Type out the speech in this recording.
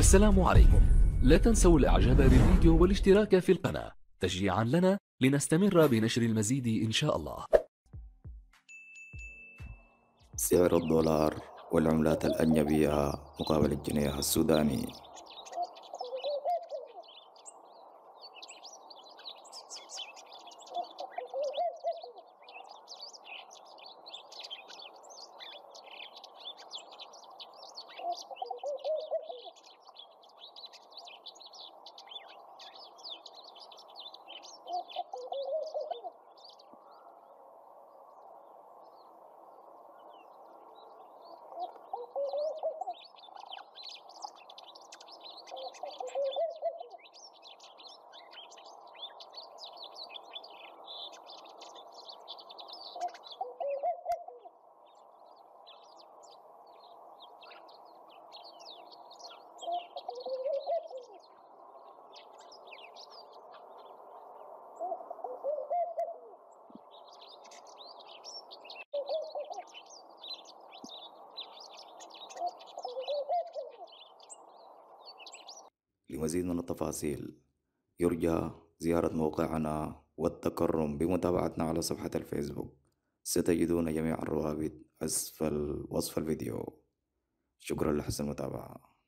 السلام عليكم لا تنسوا الاعجاب بالفيديو والاشتراك في القناة تشجيعا لنا لنستمر بنشر المزيد إن شاء الله سعر الدولار والعملات الأجنبية مقابل الجنيه السوداني لمزيد من التفاصيل يرجى زيارة موقعنا والتكرم بمتابعتنا على صفحة الفيسبوك ستجدون جميع الروابط أسفل وصف الفيديو شكرا لحسن المتابعة